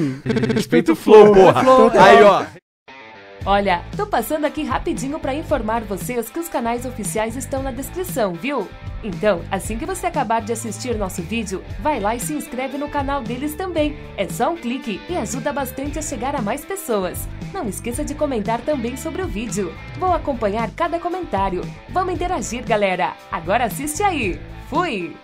Hum. Respeita o flow, porra. Aí, ó. Olha, tô passando aqui rapidinho para informar vocês que os canais oficiais estão na descrição, viu? Então, assim que você acabar de assistir nosso vídeo, vai lá e se inscreve no canal deles também. É só um clique e ajuda bastante a chegar a mais pessoas. Não esqueça de comentar também sobre o vídeo. Vou acompanhar cada comentário. Vamos interagir, galera. Agora assiste aí. Fui!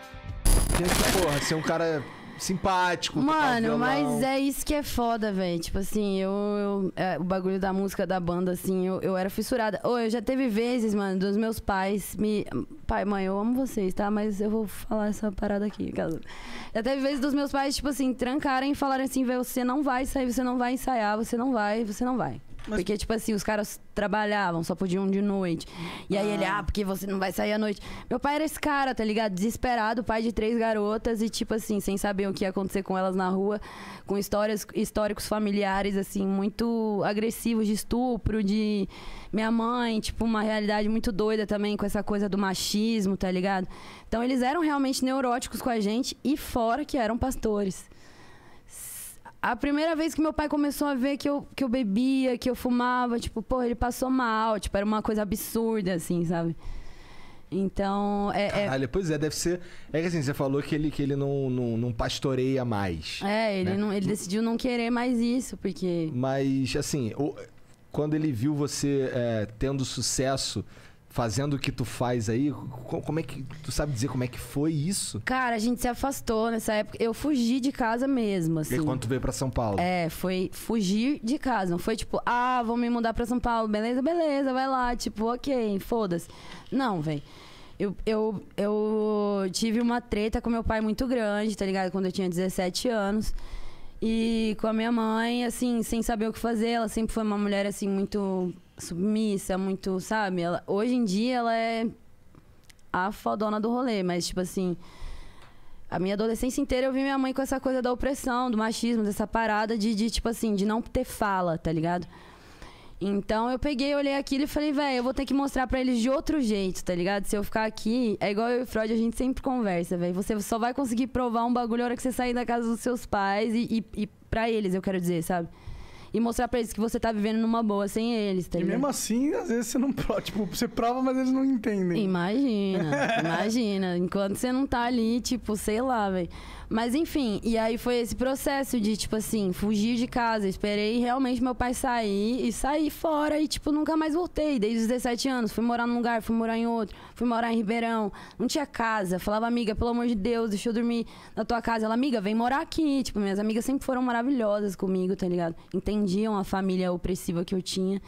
porra, se um cara é simpático. Mano, mas é isso que é foda, velho. Tipo assim, eu. eu é, o bagulho da música da banda, assim, eu, eu era fissurada. Ou eu já teve vezes, mano, dos meus pais me. Pai, mãe, eu amo vocês, tá? Mas eu vou falar essa parada aqui. Caso... Já teve vezes dos meus pais, tipo assim, trancarem e falarem assim, velho, você não vai sair, você não vai ensaiar, você não vai, você não vai. Mas... Porque, tipo assim, os caras trabalhavam, só podiam de noite. E aí ele, ah. ah, porque você não vai sair à noite. Meu pai era esse cara, tá ligado? Desesperado, pai de três garotas e, tipo assim, sem saber o que ia acontecer com elas na rua, com histórias, históricos familiares, assim, muito agressivos de estupro, de minha mãe, tipo, uma realidade muito doida também com essa coisa do machismo, tá ligado? Então eles eram realmente neuróticos com a gente e fora que eram pastores a primeira vez que meu pai começou a ver que eu, que eu bebia, que eu fumava, tipo, pô, ele passou mal, tipo, era uma coisa absurda, assim, sabe? Então, é... é Caralho, é... pois é, deve ser... É que assim, você falou que ele, que ele não, não, não pastoreia mais. É, ele, né? não, ele decidiu não querer mais isso, porque... Mas, assim, quando ele viu você é, tendo sucesso fazendo o que tu faz aí, como é que tu sabe dizer como é que foi isso? Cara, a gente se afastou nessa época. Eu fugi de casa mesmo, assim. E quando tu veio para São Paulo? É, foi fugir de casa, não foi tipo, ah, vou me mudar para São Paulo, beleza, beleza, vai lá, tipo, OK, foda-se. Não, velho. Eu, eu, eu tive uma treta com meu pai muito grande, tá ligado? Quando eu tinha 17 anos. E com a minha mãe, assim, sem saber o que fazer. Ela sempre foi uma mulher, assim, muito submissa, muito, sabe? Ela, hoje em dia ela é a fodona do rolê, mas tipo assim, a minha adolescência inteira eu vi minha mãe com essa coisa da opressão, do machismo, dessa parada de, de tipo assim, de não ter fala, tá ligado? Então eu peguei, olhei aquilo e falei, velho, eu vou ter que mostrar para eles de outro jeito, tá ligado? Se eu ficar aqui, é igual eu e o Freud, a gente sempre conversa, velho. Você só vai conseguir provar um bagulho na hora que você sair da casa dos seus pais e, e, e pra eles, eu quero dizer, sabe? e mostrar pra eles que você tá vivendo numa boa sem eles, tá E mesmo assim, às vezes você não prova. Tipo, você prova, mas eles não entendem. Imagina, imagina. Enquanto você não tá ali, tipo, sei lá, velho. Mas enfim, e aí foi esse processo de, tipo assim, fugir de casa. Esperei realmente meu pai sair e sair fora e, tipo, nunca mais voltei. Desde os 17 anos, fui morar num lugar, fui morar em outro, fui morar em Ribeirão. Não tinha casa. Falava, amiga, pelo amor de Deus, deixa eu dormir na tua casa. Ela, amiga, vem morar aqui. Tipo, minhas amigas sempre foram maravilhosas comigo, tá ligado? Entendi entendiam a família opressiva que eu tinha.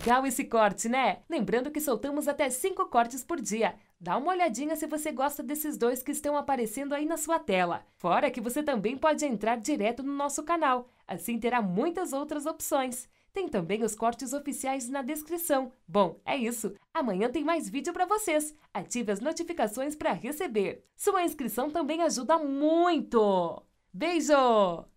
Legal esse corte, né? Lembrando que soltamos até cinco cortes por dia. Dá uma olhadinha se você gosta desses dois que estão aparecendo aí na sua tela. Fora que você também pode entrar direto no nosso canal, assim terá muitas outras opções. Tem também os cortes oficiais na descrição. Bom, é isso. Amanhã tem mais vídeo para vocês. Ative as notificações para receber. Sua inscrição também ajuda muito. Beijo!